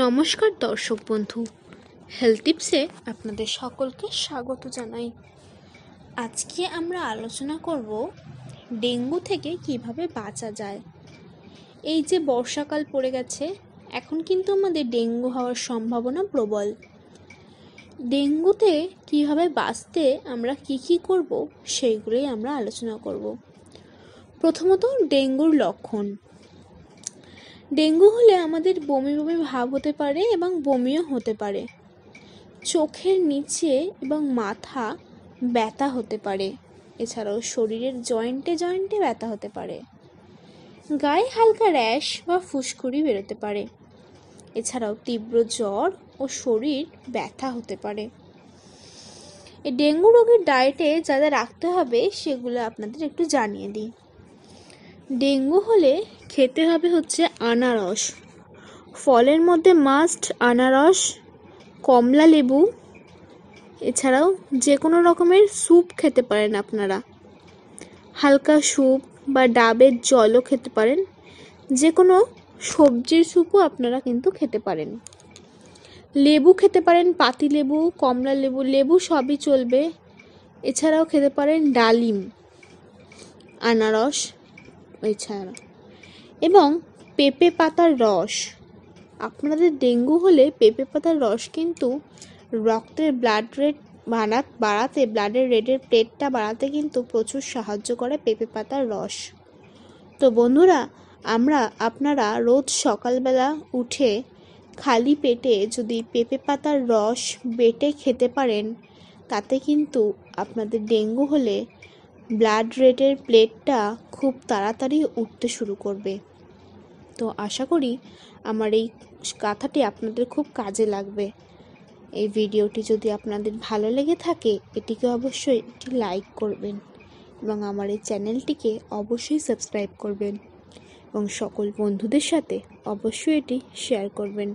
নমস্কার দর্শক বন্ধু হেলথ টিপসে আপনাদের সকলকে স্বাগত জানাই আজকে আমরা আলোচনা করব ডেঙ্গু থেকে কিভাবে বাঁচা যায় এই যে বর্ষাকাল পড়ে গেছে এখন কিন্তু আমাদের ডেঙ্গু হওয়ার সম্ভাবনা প্রবল ডেঙ্গুতে কিভাবে বাঁচতে আমরা কি কি করব সেইগুলোই আমরা আলোচনা করব প্রথমত ডেঙ্গুর লক্ষণ ডেঙ্গু হলে আমাদের বমি বমি ভাব হতে পারে এবং বমিও হতে পারে চোখের নিচে এবং মাথা ব্যথা হতে পারে এছাড়াও শরীরের জয়েন্টে জয়েন্টে ব্যথা হতে পারে গায়ে হালকা র্যাশ বা ফুসকুড়ি বেরোতে পারে এছাড়াও তীব্র জ্বর ও শরীর ব্যথা হতে পারে এই ডেঙ্গু রোগের ডায়েটে যা যা রাখতে হবে সেগুলো আপনাদের একটু জানিয়ে দিই ডেঙ্গু হলে খেতে হবে হচ্ছে আনারস ফলের মধ্যে মাস্ট আনারস কমলা লেবু এছাড়াও যে কোনো রকমের স্যুপ খেতে পারেন আপনারা হালকা স্যুপ বা ডাবের জলও খেতে পারেন যে কোনো সবজির স্যুপও আপনারা কিন্তু খেতে পারেন লেবু খেতে পারেন পাতি লেবু কমলা লেবু লেবু সবই চলবে এছাড়াও খেতে পারেন ডালিম আনারস এছাড়া এবং পেঁপে পাতার রস আপনাদের ডেঙ্গু হলে পেঁপে পাতার রস কিন্তু রক্তের ব্লাড রেট বানাত বাড়াতে ব্লাডের রেডের প্লেটটা বাড়াতে কিন্তু প্রচুর সাহায্য করে পেঁপে পাতার রস তো বন্ধুরা আমরা আপনারা রোজ সকালবেলা উঠে খালি পেটে যদি পেঁপে পাতার রস বেটে খেতে পারেন তাতে কিন্তু আপনাদের ডেঙ্গু হলে ব্লাড রেটের প্লেটটা খুব তাড়াতাড়ি উঠতে শুরু করবে তো আশা করি আমার এই গাথাটি আপনাদের খুব কাজে লাগবে এই ভিডিওটি যদি আপনাদের ভালো লেগে থাকে এটিকে অবশ্যই একটি লাইক করবেন এবং আমার এই চ্যানেলটিকে অবশ্যই সাবস্ক্রাইব করবেন এবং সকল বন্ধুদের সাথে অবশ্যই এটি শেয়ার করবেন